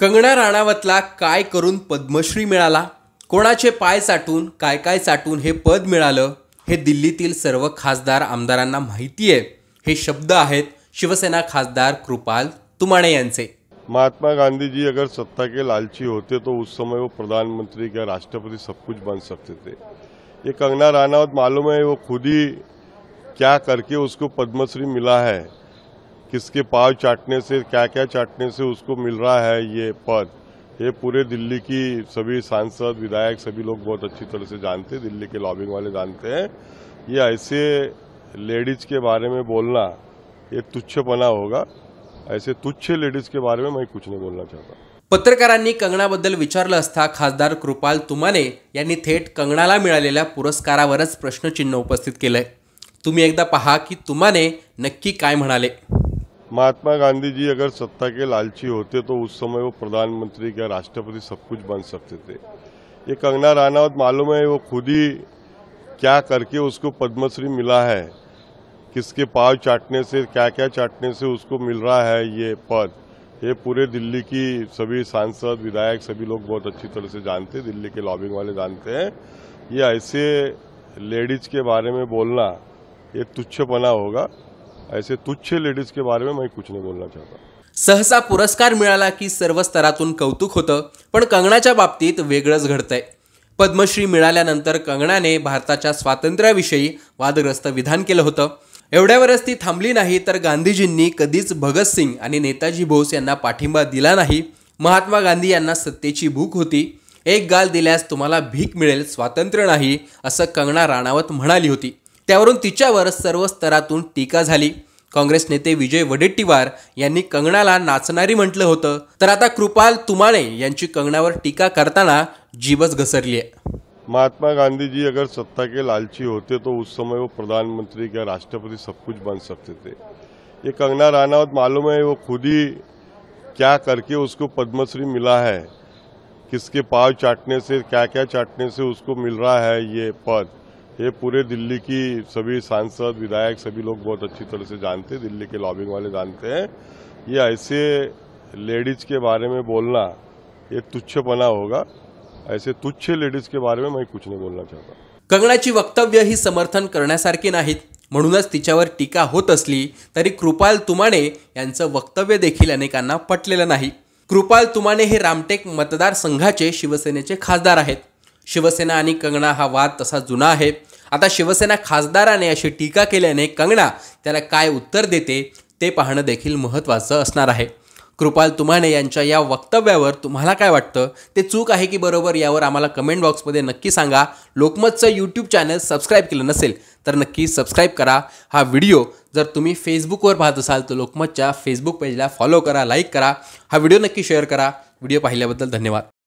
कंगना राणावतला काय करून पद्मश्री मिळाला कोणाचे पाय साठून काय काय साठून हे पद मिळालं हे दिल्लीतील सर्व खासदार आमदारांना माहिती आहे हे शब्द आहेत शिवसेना खासदार कृपाल तुमाणे यांचे महात्मा गांधीजी अगर सत्ता के लालची होते तो उस समय वो प्रधानमंत्री किंवा राष्ट्रपति सब कुछ बन सकते थे ये कंगना राणावत मालूम आहे वो खुद ही क्या करके उसको पद्मश्री मिला है किसके पाव चाटने से क्या क्या चाटने से उसको मिल रहा है ये पद ये पूरे दिल्ली की सभी सांसद विधायक सभी लोग बहुत अच्छी तरह से जानते हैं दिल्ली के लॉबिंग वाले जानते हैं ये ऐसे लेडीज के बारे में बोलना ये तुच्छपना होगा ऐसे तुच्छ लेडीज के बारे में मैं कुछ नहीं बोलना चाहता पत्रकार कंगना बदल विचार खासदार कृपाल तुमाने थे थेट कंगणाला मिळालेल्या पुरस्कारावरच प्रश्नचिन्ह उपस्थित लिए तुम्हें एकदा पहा की तुमाने नक्की काय म्हणाले महात्मा गांधी जी अगर सत्ता के लालची होते तो उस समय वो प्रधानमंत्री या राष्ट्रपति सब कुछ बन सकते थे ये कंगना रानावत मालूम है वो खुद ही क्या करके उसको पद्मश्री मिला है किसके पाव चाटने से क्या क्या चाटने से उसको मिल रहा है ये पद ये पूरे दिल्ली की सभी सांसद विधायक सभी लोग बहुत अच्छी तरह से जानते दिल्ली के लॉबिंग वाले जानते हैं ये ऐसे लेडीज के बारे में बोलना ये तुच्छपना होगा ऐसे तुच्छ लेडीज के बारे में मैं कुछ नहीं बोलना चाहता सहसा पुरस्कार मिळाला की सर्व स्तरातून कौतुक होतं पण कंगनाच्या बाबतीत वेगळंच घडतंय पद्मश्री मिळाल्यानंतर कंगनाने भारताच्या स्वातंत्र्याविषयी वादग्रस्त विधान केलं होतं एवढ्यावरच ती थांबली नाही तर गांधीजींनी कधीच भगतसिंग आणि नेताजी बोस यांना पाठिंबा दिला नाही महात्मा गांधी यांना सत्तेची भूक होती एक गाल दिल्यास तुम्हाला भीक मिळेल स्वातंत्र्य नाही असं कंगना राणावत म्हणाली होती त्यावरून तिच्यावर सर्व स्तरातून टीका झाली काँग्रेस नेते विजय वडेट्टीवार यांनी कंगनाला नाचणारी म्हटलं होतं तर आता कृपाल तुमाणे यांची कंगनावर टीका करताना जीवच घसरली आहे महात्मा गांधीजी अगर सत्ता के लालची होते तो उस समय वो प्रधानमंत्री किंवा राष्ट्रपति सब कुछ बन सकते थे ये कंगना राणावत मालूम है वो खुद ही क्या करके उसको पद्मश्री मिला है किसके पाव चाटने से क्या क्या चाटने से उसको मिल रहा है ये पद ये पूरे दिल्ली की सभी सांसद विधायक सभी लोग बहुत अच्छी तरह से जानते हैं दिल्ली के लॉबिंग वाले जानते हैं ये ऐसे लेडीज के बारे में बोलना ये तुच्छपना होगा ऐसे तुच्छ लेडीज के बारे में मैं कुछ नहीं बोलना चाहता कंगनाची वक्तव्य ही समर्थन करण्यासारखी नाहीत म्हणूनच तिच्यावर टीका होत असली तरी कृपाल तुमाने यांचं वक्तव्य देखील अनेकांना पटलेलं नाही कृपाल तुमाने हे रामटेक मतदार संघाचे शिवसेनेचे खासदार आहेत शिवसेना आणि कंगना हा वाद तसा जुना आहे आता शिवसेना खासदाराने अशी टीका केल्याने कंगना त्याला काय उत्तर देते ते पाहणं देखील महत्त्वाचं असणार आहे कृपाल तुमाने यांच्या या वक्तव्यावर तुम्हाला काय वाटतं ते चूक आहे की बरोबर यावर आम्हाला कमेंट बॉक्समध्ये नक्की सांगा लोकमतचं यूट्यूब चॅनल सबस्क्राईब केलं नसेल तर नक्की सबस्क्राईब करा हा व्हिडिओ जर तुम्ही फेसबुकवर पाहत असाल तर लोकमतच्या फेसबुक पेजला फॉलो करा लाईक करा हा व्हिडिओ नक्की शेअर करा व्हिडिओ पाहिल्याबद्दल धन्यवाद